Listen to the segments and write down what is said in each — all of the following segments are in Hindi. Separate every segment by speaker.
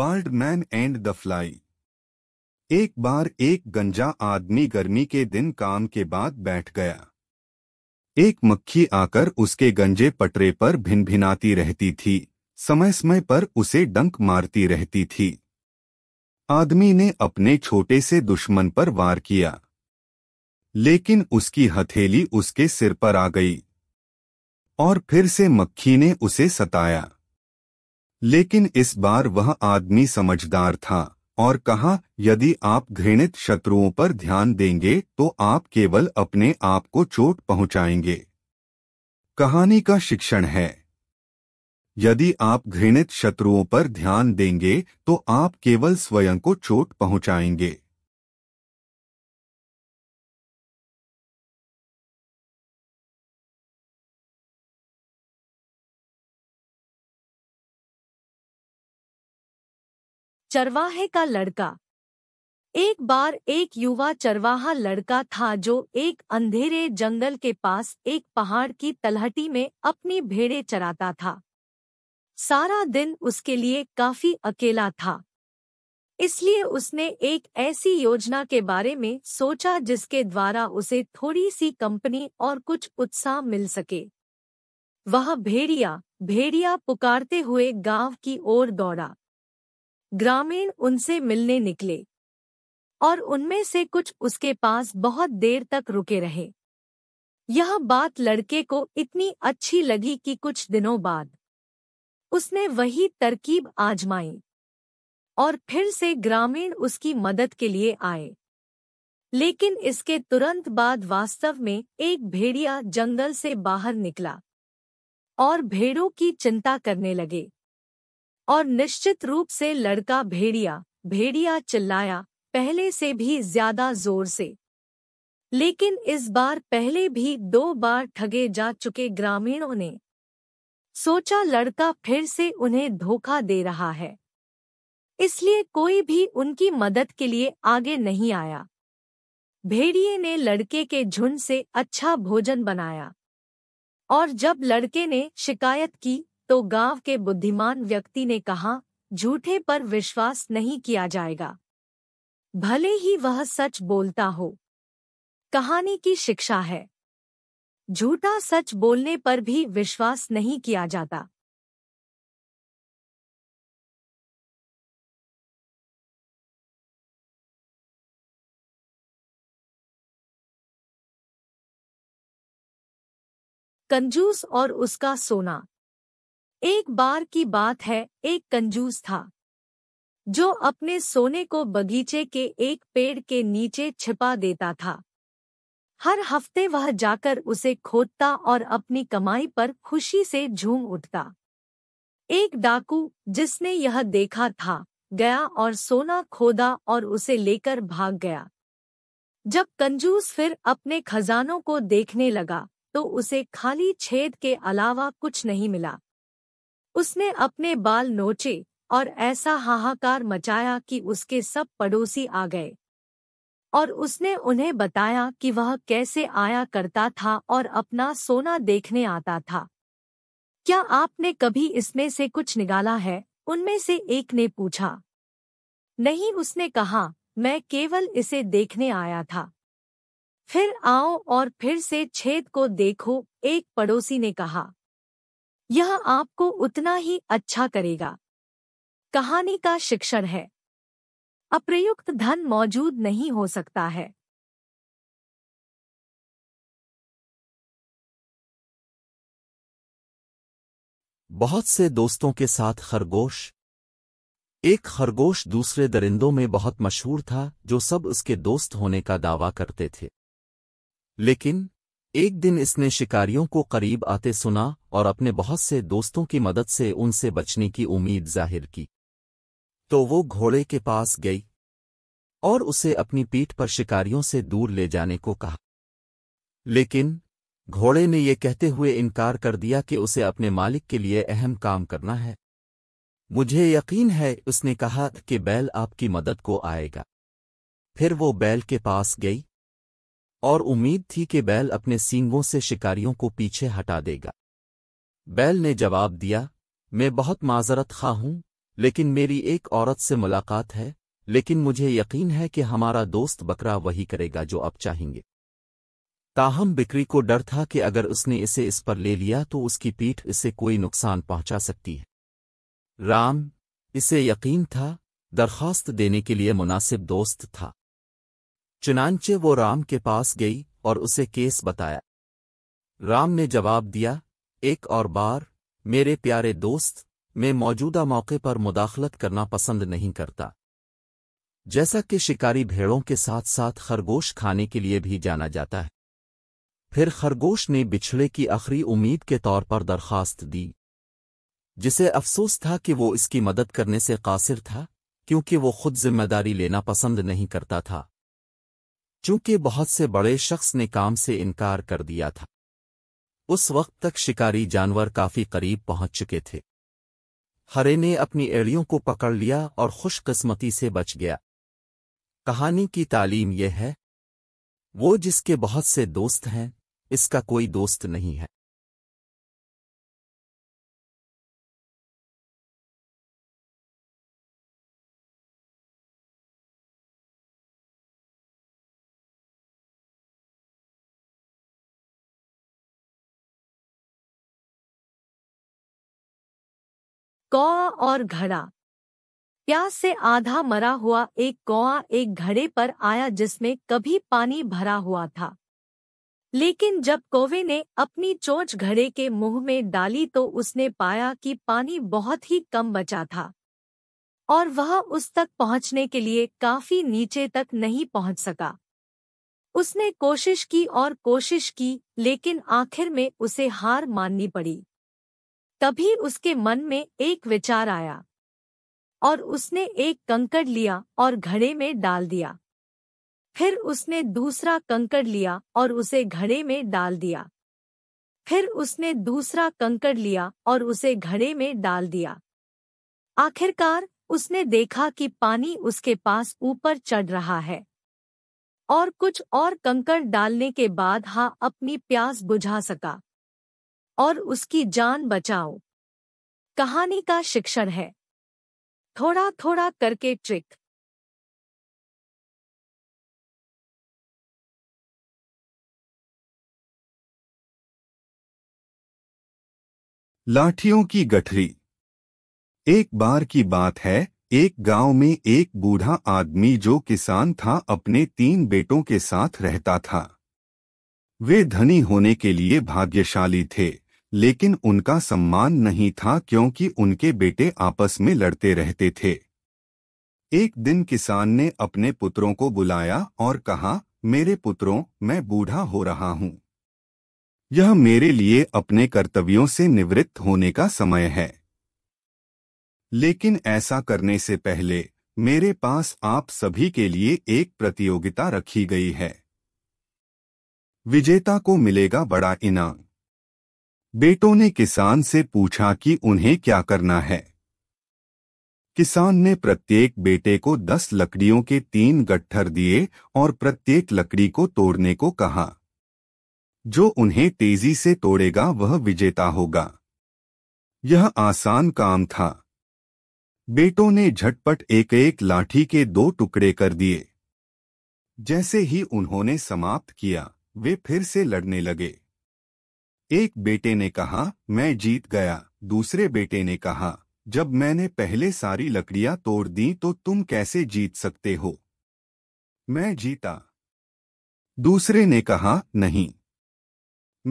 Speaker 1: bald man and the fly एक बार एक गंजा आदमी गर्मी के दिन काम के बाद बैठ गया एक मक्खी आकर उसके गंजे पटरे पर भिनभिनाती रहती थी समय समय पर उसे डंक मारती रहती थी आदमी ने अपने छोटे से दुश्मन पर वार किया लेकिन उसकी हथेली उसके सिर पर आ गई और फिर से मक्खी ने उसे सताया लेकिन इस बार वह आदमी समझदार था और कहा यदि आप घृणित शत्रुओं पर ध्यान देंगे तो आप केवल अपने आप को चोट पहुंचाएंगे कहानी का शिक्षण है यदि आप घृणित शत्रुओं पर ध्यान
Speaker 2: देंगे तो आप केवल स्वयं को चोट पहुंचाएंगे
Speaker 3: चरवाहे का लड़का एक बार एक युवा चरवाहा लड़का था जो एक अंधेरे जंगल के पास एक पहाड़ की तलहटी में अपनी भेड़े चराता था सारा दिन उसके लिए काफी अकेला था इसलिए उसने एक ऐसी योजना के बारे में सोचा जिसके द्वारा उसे थोड़ी सी कंपनी और कुछ उत्साह मिल सके वह भेड़िया भेड़िया पुकारते हुए गांव की ओर दौड़ा ग्रामीण उनसे मिलने निकले और उनमें से कुछ उसके पास बहुत देर तक रुके रहे यह बात लड़के को इतनी अच्छी लगी कि कुछ दिनों बाद उसने वही तरकीब आजमाई और फिर से ग्रामीण उसकी मदद के लिए आए लेकिन इसके तुरंत बाद वास्तव में एक भेड़िया जंगल से बाहर निकला और भेड़ों की चिंता करने लगे और निश्चित रूप से लड़का भेड़िया भेड़िया चिल्लाया पहले से भी ज्यादा जोर से लेकिन इस बार पहले भी दो बार ठगे जा चुके ग्रामीणों ने सोचा लड़का फिर से उन्हें धोखा दे रहा है इसलिए कोई भी उनकी मदद के लिए आगे नहीं आया भेड़िए ने लड़के के झुंड से अच्छा भोजन बनाया और जब लड़के ने शिकायत की तो गांव के बुद्धिमान व्यक्ति ने कहा झूठे पर विश्वास नहीं किया जाएगा भले ही वह सच बोलता हो कहानी की शिक्षा है झूठा सच बोलने
Speaker 2: पर भी विश्वास नहीं किया जाता कंजूस
Speaker 3: और उसका सोना एक बार की बात है एक कंजूस था जो अपने सोने को बगीचे के एक पेड़ के नीचे छिपा देता था हर हफ्ते वह जाकर उसे खोदता और अपनी कमाई पर खुशी से झूम उठता एक डाकू जिसने यह देखा था गया और सोना खोदा और उसे लेकर भाग गया जब कंजूस फिर अपने खजानों को देखने लगा तो उसे खाली छेद के अलावा कुछ नहीं मिला उसने अपने बाल नोचे और ऐसा हाहाकार मचाया कि उसके सब पड़ोसी आ गए और उसने उन्हें बताया कि वह कैसे आया करता था और अपना सोना देखने आता था क्या आपने कभी इसमें से कुछ निकाला है उनमें से एक ने पूछा नहीं उसने कहा मैं केवल इसे देखने आया था फिर आओ और फिर से छेद को देखो एक पड़ोसी ने कहा यह आपको उतना ही अच्छा करेगा कहानी का शिक्षण है अप्रयुक्त धन मौजूद नहीं हो सकता है
Speaker 2: बहुत से दोस्तों के साथ खरगोश
Speaker 4: एक खरगोश दूसरे दरिंदों में बहुत मशहूर था जो सब उसके दोस्त होने का दावा करते थे लेकिन एक दिन इसने शिकारियों को करीब आते सुना और अपने बहुत से दोस्तों की मदद से उनसे बचने की उम्मीद जाहिर की तो वो घोड़े के पास गई और उसे अपनी पीठ पर शिकारियों से दूर ले जाने को कहा लेकिन घोड़े ने ये कहते हुए इनकार कर दिया कि उसे अपने मालिक के लिए अहम काम करना है मुझे यकीन है उसने कहा कि बैल आपकी मदद को आएगा फिर वो बैल के पास गई और उम्मीद थी कि बैल अपने सींगों से शिकारियों को पीछे हटा देगा बैल ने जवाब दिया मैं बहुत माजरत खा हूं लेकिन मेरी एक औरत से मुलाकात है लेकिन मुझे यकीन है कि हमारा दोस्त बकरा वही करेगा जो अब चाहेंगे ताहम बिक्री को डर था कि अगर उसने इसे इस पर ले लिया तो उसकी पीठ इसे कोई नुकसान पहुंचा सकती है राम इसे यकीन था दरख्वास्त देने के लिए मुनासिब दोस्त था चुनानचे वो राम के पास गई और उसे केस बताया राम ने जवाब दिया एक और बार मेरे प्यारे दोस्त मैं मौजूदा मौके पर मुदाखलत करना पसंद नहीं करता जैसा कि शिकारी भेड़ों के साथ साथ खरगोश खाने के लिए भी जाना जाता है फिर खरगोश ने बिछड़े की आखिरी उम्मीद के तौर पर दरख्वास्त दी जिसे अफसोस था कि वो इसकी मदद करने से कासिर था क्योंकि वो खुद जिम्मेदारी लेना पसंद नहीं करता था चूंकि बहुत से बड़े शख्स ने काम से इनकार कर दिया था उस वक्त तक शिकारी जानवर काफी करीब पहुंच चुके थे हरे ने अपनी एड़ियों को पकड़ लिया और खुशकस्मती से बच गया कहानी की तालीम यह है
Speaker 2: वो जिसके बहुत से दोस्त हैं इसका कोई दोस्त नहीं है कौ और घड़ा
Speaker 3: प्यास से आधा मरा हुआ एक कौआ एक घड़े पर आया जिसमें कभी पानी भरा हुआ था लेकिन जब कौवे ने अपनी चोंच घड़े के मुंह में डाली तो उसने पाया कि पानी बहुत ही कम बचा था और वह उस तक पहुंचने के लिए काफी नीचे तक नहीं पहुंच सका उसने कोशिश की और कोशिश की लेकिन आखिर में उसे हार माननी पड़ी तभी उसके मन में एक विचार आया और उसने एक कंकड़ लिया और घड़े में डाल दिया फिर उसने दूसरा कंकड़ लिया और उसे घड़े में डाल दिया फिर उसने दूसरा कंकड़ लिया और उसे घड़े में डाल दिया आखिरकार उसने देखा कि पानी उसके पास ऊपर चढ़ रहा है और कुछ और कंकड़ डालने के बाद हा अपनी प्यास बुझा सका और उसकी जान बचाओ कहानी का शिक्षण है
Speaker 2: थोड़ा थोड़ा करके ट्रिक लाठियों की गठरी एक बार की बात है
Speaker 1: एक गांव में एक बूढ़ा आदमी जो किसान था अपने तीन बेटों के साथ रहता था वे धनी होने के लिए भाग्यशाली थे लेकिन उनका सम्मान नहीं था क्योंकि उनके बेटे आपस में लड़ते रहते थे एक दिन किसान ने अपने पुत्रों को बुलाया और कहा मेरे पुत्रों मैं बूढ़ा हो रहा हूं यह मेरे लिए अपने कर्तव्यों से निवृत्त होने का समय है लेकिन ऐसा करने से पहले मेरे पास आप सभी के लिए एक प्रतियोगिता रखी गई है विजेता को मिलेगा बड़ा इनाम बेटों ने किसान से पूछा कि उन्हें क्या करना है किसान ने प्रत्येक बेटे को दस लकड़ियों के तीन गट्ठर दिए और प्रत्येक लकड़ी को तोड़ने को कहा जो उन्हें तेजी से तोड़ेगा वह विजेता होगा यह आसान काम था बेटों ने झटपट एक एक लाठी के दो टुकड़े कर दिए जैसे ही उन्होंने समाप्त किया वे फिर से लड़ने लगे एक बेटे ने कहा मैं जीत गया दूसरे बेटे ने कहा जब मैंने पहले सारी लकड़ियां तोड़ दी तो तुम कैसे जीत सकते हो मैं जीता दूसरे ने कहा नहीं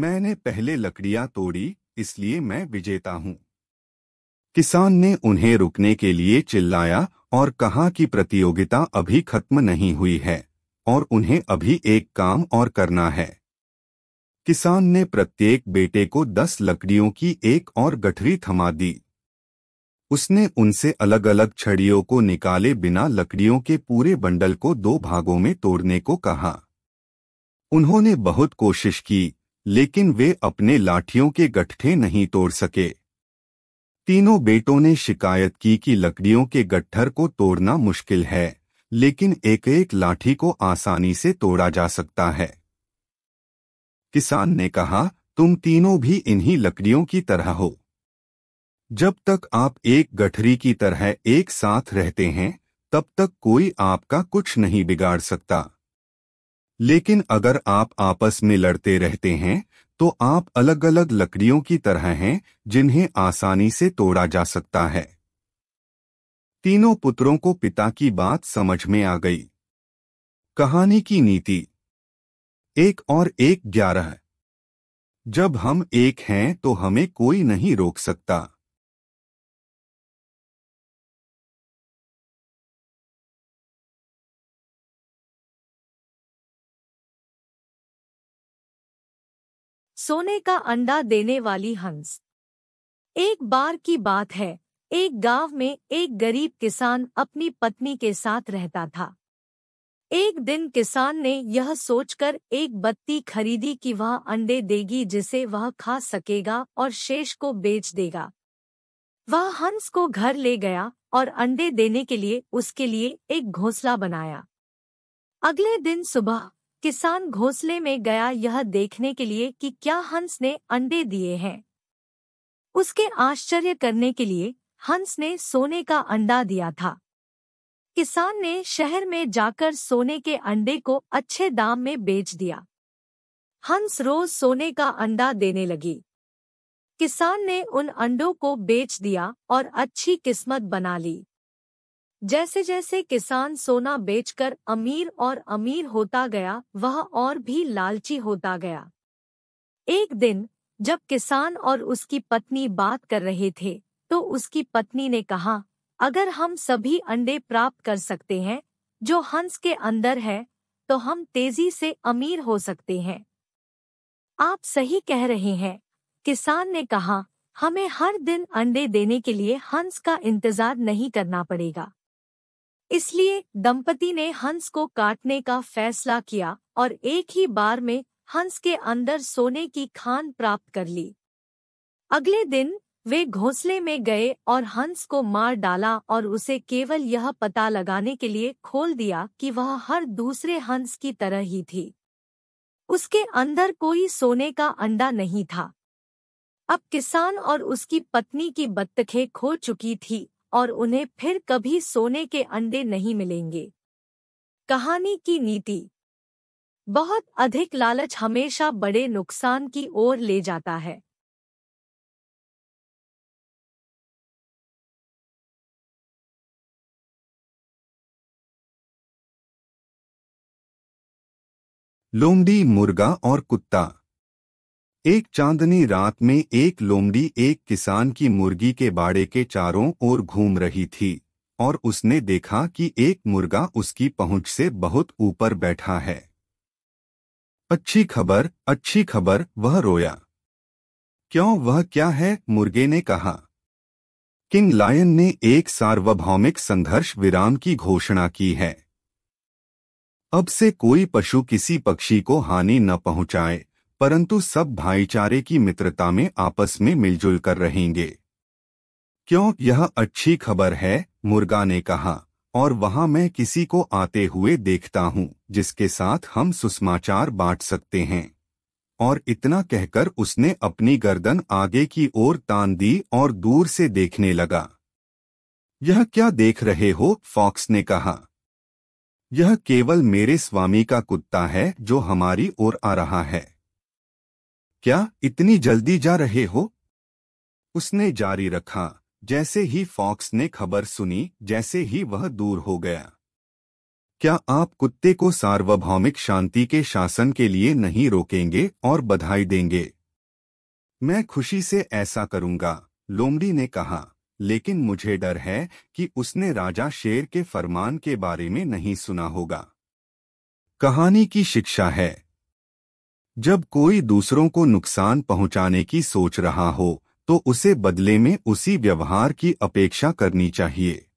Speaker 1: मैंने पहले लकड़ियां तोड़ी इसलिए मैं विजेता हूं किसान ने उन्हें रुकने के लिए चिल्लाया और कहा कि प्रतियोगिता अभी खत्म नहीं हुई है और उन्हें अभी एक काम और करना है किसान ने प्रत्येक बेटे को दस लकड़ियों की एक और गठरी थमा दी उसने उनसे अलग अलग छड़ियों को निकाले बिना लकड़ियों के पूरे बंडल को दो भागों में तोड़ने को कहा उन्होंने बहुत कोशिश की लेकिन वे अपने लाठियों के गट्ठे नहीं तोड़ सके तीनों बेटों ने शिकायत की कि लकड़ियों के गठर को तोड़ना मुश्किल है लेकिन एक एक लाठी को आसानी से तोड़ा जा सकता है किसान ने कहा तुम तीनों भी इन्हीं लकड़ियों की तरह हो जब तक आप एक गठरी की तरह एक साथ रहते हैं तब तक कोई आपका कुछ नहीं बिगाड़ सकता लेकिन अगर आप आपस में लड़ते रहते हैं तो आप अलग अलग लकड़ियों की तरह हैं जिन्हें आसानी से तोड़ा जा सकता है तीनों पुत्रों को पिता की बात समझ में आ गई कहानी की नीति
Speaker 2: एक और एक ग्यारह जब हम एक हैं तो हमें कोई नहीं रोक सकता सोने का अंडा देने वाली
Speaker 3: हंस एक बार की बात है एक गांव में एक गरीब किसान अपनी पत्नी के साथ रहता था एक दिन किसान ने यह सोचकर एक बत्ती खरीदी कि वह अंडे देगी जिसे वह खा सकेगा और शेष को बेच देगा वह हंस को घर ले गया और अंडे देने के लिए उसके लिए एक घोंसला बनाया अगले दिन सुबह किसान घोंसले में गया यह देखने के लिए कि क्या हंस ने अंडे दिए हैं उसके आश्चर्य करने के लिए हंस ने सोने का अंडा दिया था किसान ने शहर में जाकर सोने के अंडे को अच्छे दाम में बेच दिया हंस रोज सोने का अंडा देने लगी किसान ने उन अंडों को बेच दिया और अच्छी किस्मत बना ली जैसे जैसे किसान सोना बेचकर अमीर और अमीर होता गया वह और भी लालची होता गया एक दिन जब किसान और उसकी पत्नी बात कर रहे थे तो उसकी पत्नी ने कहा अगर हम सभी अंडे प्राप्त कर सकते हैं जो हंस के अंदर है तो हम तेजी से अमीर हो सकते हैं आप सही कह रहे हैं किसान ने कहा हमें हर दिन अंडे देने के लिए हंस का इंतजार नहीं करना पड़ेगा इसलिए दंपति ने हंस को काटने का फैसला किया और एक ही बार में हंस के अंदर सोने की खान प्राप्त कर ली अगले दिन वे घोंसले में गए और हंस को मार डाला और उसे केवल यह पता लगाने के लिए खोल दिया कि वह हर दूसरे हंस की तरह ही थी उसके अंदर कोई सोने का अंडा नहीं था अब किसान और उसकी पत्नी की बत्तखें खो चुकी थी और उन्हें फिर कभी सोने के अंडे नहीं मिलेंगे कहानी की नीति बहुत अधिक लालच हमेशा बड़े नुकसान की ओर ले जाता है
Speaker 2: लोमडी मुर्गा और कुत्ता एक चांदनी रात में एक
Speaker 1: लोमड़ी एक किसान की मुर्गी के बाड़े के चारों ओर घूम रही थी और उसने देखा कि एक मुर्गा उसकी पहुंच से बहुत ऊपर बैठा है अच्छी खबर अच्छी खबर वह रोया क्यों वह क्या है मुर्गे ने कहा किंग लायन ने एक सार्वभौमिक संघर्ष विराम की घोषणा की है अब से कोई पशु किसी पक्षी को हानि न पहुंचाए परंतु सब भाईचारे की मित्रता में आपस में मिलजुल कर रहेंगे क्यों यह अच्छी खबर है मुर्गा ने कहा और वहां मैं किसी को आते हुए देखता हूं जिसके साथ हम सुसमाचार बांट सकते हैं और इतना कहकर उसने अपनी गर्दन आगे की ओर तान दी और दूर से देखने लगा यह क्या देख रहे हो फॉक्स ने कहा यह केवल मेरे स्वामी का कुत्ता है जो हमारी ओर आ रहा है क्या इतनी जल्दी जा रहे हो उसने जारी रखा जैसे ही फॉक्स ने खबर सुनी जैसे ही वह दूर हो गया क्या आप कुत्ते को सार्वभौमिक शांति के शासन के लिए नहीं रोकेंगे और बधाई देंगे मैं खुशी से ऐसा करूंगा लोमड़ी ने कहा लेकिन मुझे डर है कि उसने राजा शेर के फरमान के बारे में नहीं सुना होगा कहानी की शिक्षा है जब कोई दूसरों को नुकसान पहुंचाने की सोच रहा
Speaker 2: हो तो उसे बदले में उसी व्यवहार की अपेक्षा करनी चाहिए